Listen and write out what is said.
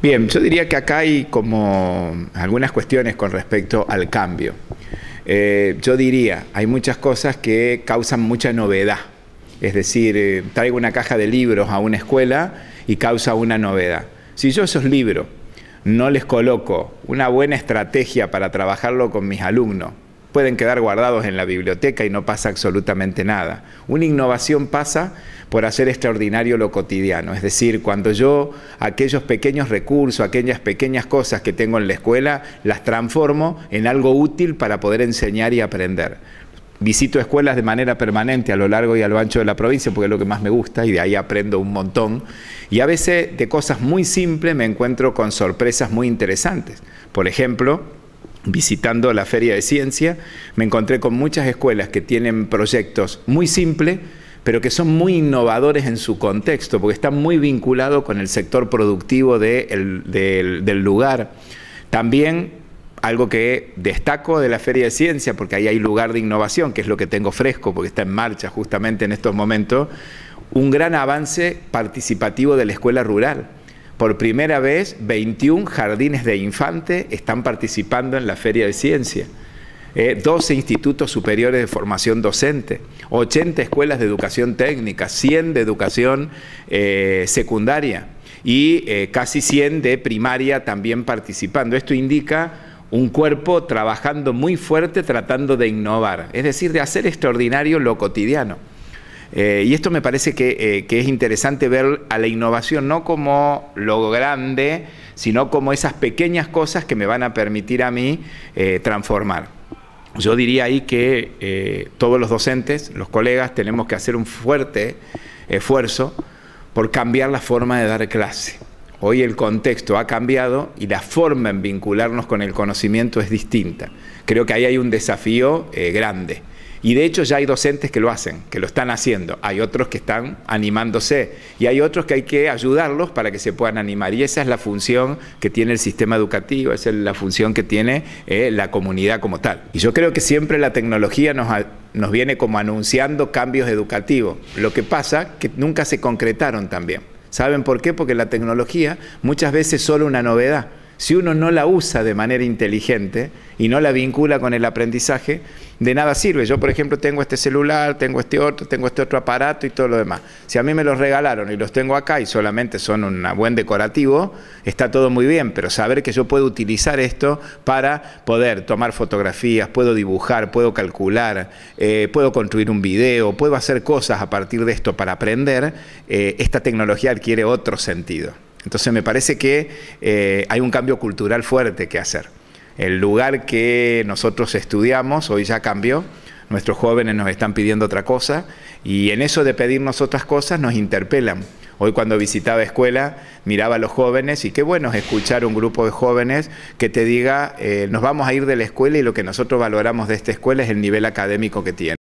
Bien, yo diría que acá hay como algunas cuestiones con respecto al cambio. Eh, yo diría, hay muchas cosas que causan mucha novedad. Es decir, eh, traigo una caja de libros a una escuela y causa una novedad. Si yo esos libros no les coloco una buena estrategia para trabajarlo con mis alumnos, pueden quedar guardados en la biblioteca y no pasa absolutamente nada. Una innovación pasa por hacer extraordinario lo cotidiano, es decir, cuando yo aquellos pequeños recursos, aquellas pequeñas cosas que tengo en la escuela, las transformo en algo útil para poder enseñar y aprender. Visito escuelas de manera permanente a lo largo y a lo ancho de la provincia porque es lo que más me gusta y de ahí aprendo un montón. Y a veces de cosas muy simples me encuentro con sorpresas muy interesantes. Por ejemplo, visitando la Feria de Ciencia, me encontré con muchas escuelas que tienen proyectos muy simples, pero que son muy innovadores en su contexto, porque están muy vinculados con el sector productivo del, del lugar. También algo que destaco de la Feria de Ciencia, porque ahí hay lugar de innovación, que es lo que tengo fresco, porque está en marcha justamente en estos momentos, un gran avance participativo de la escuela rural por primera vez 21 jardines de infante están participando en la Feria de Ciencia, 12 eh, institutos superiores de formación docente, 80 escuelas de educación técnica, 100 de educación eh, secundaria y eh, casi 100 de primaria también participando. Esto indica un cuerpo trabajando muy fuerte tratando de innovar, es decir, de hacer extraordinario lo cotidiano. Eh, y esto me parece eh, que, es interesante ver a la innovación no como lo grande, sino como esas pequeñas cosas que me van a permitir a mí eh, transformar. Yo diría ahí que todos los docentes, los colegas, tenemos que hacer un fuerte esfuerzo por cambiar la forma de dar clase. Hoy el contexto ha cambiado y la forma en vincularnos con el conocimiento es distinta. Creo que ahí hay un desafío grande. Y de hecho ya hay docentes que lo hacen, que lo están haciendo. Hay otros que están animándose y hay otros que hay que ayudarlos para que se puedan animar. Y esa es la función que tiene el sistema educativo, esa es la función que tiene eh, la comunidad como tal. Y yo creo que siempre la tecnología nos, viene como anunciando cambios educativos. Lo que pasa que nunca se concretaron también. ¿Saben por qué? Porque la tecnología muchas veces es solo una novedad si uno no la usa de manera inteligente y no la vincula con el aprendizaje, de nada sirve. Yo, por ejemplo, tengo este celular, tengo este otro, tengo este otro aparato y todo lo demás. Si a mí me los regalaron y los tengo acá y solamente son un buen decorativo, está todo muy bien, pero saber que yo puedo utilizar esto para poder tomar fotografías, puedo dibujar, puedo calcular, eh, puedo construir un video, puedo hacer cosas a partir de esto para aprender, eh, esta tecnología adquiere otro sentido. Entonces me parece que eh, hay un cambio cultural fuerte que hacer. El lugar que nosotros estudiamos hoy ya cambió, nuestros jóvenes nos están pidiendo otra cosa y en eso de pedirnos otras cosas nos interpelan. Hoy cuando visitaba escuela miraba a los jóvenes y qué bueno es escuchar un grupo de jóvenes que te diga, eh, nos vamos a ir de la escuela y lo que nosotros valoramos de esta escuela es el nivel académico que tiene.